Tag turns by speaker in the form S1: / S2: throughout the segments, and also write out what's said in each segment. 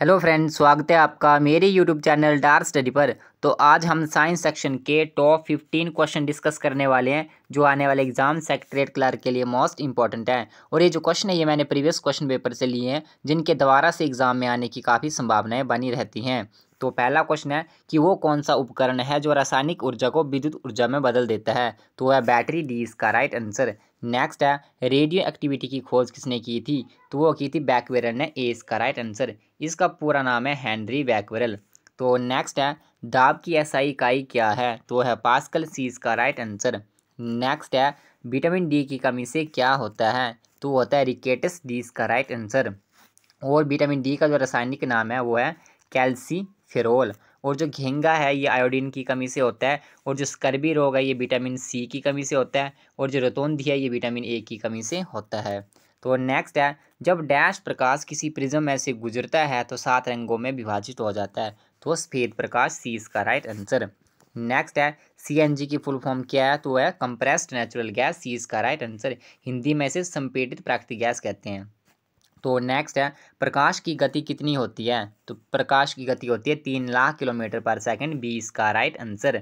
S1: hello friends स्वागत है आपका मेरे यूट्यूब चैनल डार स्टडी पर तो आज हम साइंस सेक्शन के टॉप फिफ्टीन क्वेश्चन डिस्कस करने वाले हैं जो आने वाले एग्जाम सेक्रेटरीट क्लर्क के लिए मोस्ट इंपॉर्टेंट है और ये जो क्वेश्चन है ये मैंने प्रीवियस क्वेश्चन पेपर से लिए हैं जिनके दोबारा से एग्जाम में आने की काफ़ी संभावनाएँ बनी रहती हैं तो पहला क्वेश्चन है कि वो कौन सा उपकरण है जो रासायनिक ऊर्जा को विद्युत ऊर्जा में बदल देता है तो वह बैटरी डी इसका राइट आंसर नेक्स्ट है रेडियो एक्टिविटी की खोज किसने की थी तो वो की थी बैकवेरल ने ए इसका राइट आंसर इसका पूरा नाम है हैंनरी बैकवेरल तो नेक्स्ट है दाब की ऐसाई इकाई क्या है तो है पास्कल सी इसका राइट आंसर नेक्स्ट है विटामिन डी की कमी से क्या होता है तो होता है रिकेटस डी इसका राइट आंसर और विटामिन डी का जो रासायनिक नाम है वो है कैल्सी फिरोल और जो घेंगा है ये आयोडीन की कमी से होता है और जो स्कर्बी रोग है ये विटामिन सी की कमी से होता है और जो रतौंधी है ये विटामिन ए की कमी से होता है तो नेक्स्ट है जब डैश प्रकाश किसी प्रिज्म में से गुजरता है तो सात रंगों में विभाजित हो जाता है तो सफ़ेद प्रकाश सी इसका राइट आंसर नेक्स्ट है सीएनजी की फुल फॉर्म क्या है तो है कंप्रेस्ड नेचुरल गैस सी इसका राइट आंसर हिंदी में इसे संपीड़ित प्राकृतिक गैस कहते हैं तो नेक्स्ट है प्रकाश की गति कितनी होती है तो प्रकाश की गति होती है तीन lakh kilometre per second B इसका राइट आंसर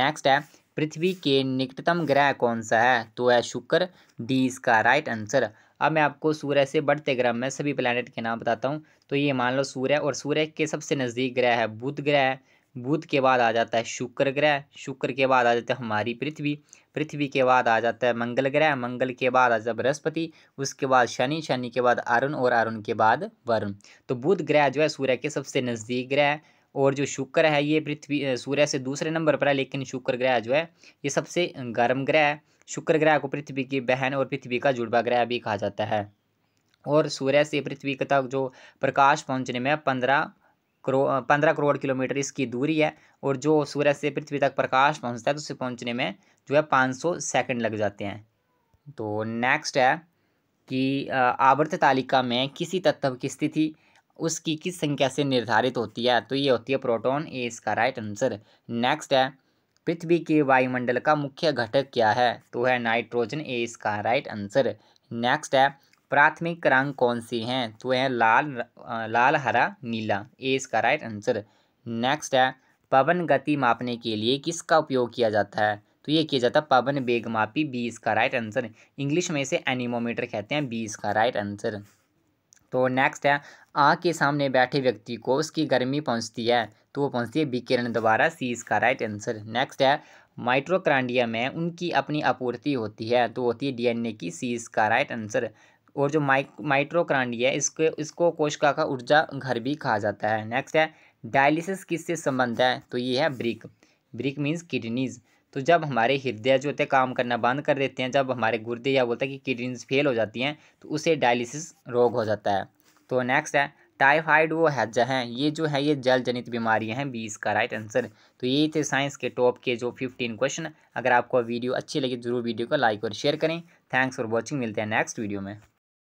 S1: नेक्स्ट है पृथ्वी के निकटतम ग्रह कौन सा है तो है शुक्र डी इसका राइट आंसर अब मैं आपको सूर्य से बढ़ते ग्रह में सभी प्लैनेट के नाम बताता हूँ तो ये मान लो सूर्य और सूर्य के सबसे नज़दीक ग्रह है बुध ग्रह है बुध के बाद आ जाता है शुक्र ग्रह शुक्र के बाद आ जाता है हमारी पृथ्वी पृथ्वी के बाद आ जाता है मंगल ग्रह मंगल के बाद आ जाता है बृहस्पति उसके बाद शनि शनि के बाद अरुण और अरुण के बाद वरुण तो बुध ग्रह जो है सूर्य के सबसे नज़दीक ग्रह और जो शुक्र है ये पृथ्वी सूर्य से दूसरे नंबर पर है लेकिन शुक्र ग्रह जो है ये सबसे गर्म ग्रह है शुक्र ग्रह को पृथ्वी की बहन और पृथ्वी का जुड़वा ग्रह भी कहा जाता है और सूर्य से पृथ्वी तक जो प्रकाश पहुंचने में पंद्रह करो पंद्रह करोड़ किलोमीटर इसकी दूरी है और जो सूर्य से पृथ्वी तक प्रकाश पहुंचता है तो उसे पहुंचने में जो है पाँच सौ सेकेंड लग जाते हैं तो नेक्स्ट है कि आवर्त तालिका में किसी तत्व की स्थिति उसकी किस संख्या से निर्धारित होती है तो ये होती है प्रोटोन ए इसका राइट आंसर नेक्स्ट है पृथ्वी के वायुमंडल का मुख्य घटक क्या है तो है नाइट्रोजन ए इसका राइट आंसर नेक्स्ट है प्राथमिक रंग कौन से हैं तो है लाल लाल हरा नीला ए इसका राइट आंसर नेक्स्ट है पवन गति मापने के लिए किसका उपयोग किया जाता है तो ये किया जाता है पवन बेग मापी बी इसका राइट आंसर इंग्लिश में इसे एनिमोमीटर कहते हैं बी इसका राइट आंसर तो नेक्स्ट है आँख के सामने बैठे व्यक्ति को उसकी गर्मी पहुंचती है तो वो पहुंचती है विकिरण द्वारा सी इसका राइट आंसर नेक्स्ट है माइट्रोक्रांडिया में उनकी अपनी आपूर्ति होती है तो होती है डीएनए की सी इसका राइट आंसर और जो माइक माइट्रोक्रांडी है इसके इसको कोशिका का ऊर्जा घर भी कहा जाता है नेक्स्ट है डायलिसिस किससे संबंध है तो ये है ब्रिक ब्रिक मीन्स किडनीज़ तो जब हमारे हृदय जो होते हैं काम करना बंद कर देते हैं जब हमारे गुर्दे या बोलते हैं कि किडनीज फेल हो जाती हैं तो उसे डायलिसिस रोग हो जाता है तो नेक्स्ट है टाइफाइड वो हैजा हैं ये जो है ये जल जनित बीमारियां हैं बीस का राइट आंसर तो यही थे साइंस के टॉप के जो फिफ्टीन क्वेश्चन अगर आपको वीडियो अच्छी लगी जरूर वीडियो को लाइक और शेयर करें थैंक्स फॉर वॉचिंग मिलते हैं नेक्स्ट वीडियो में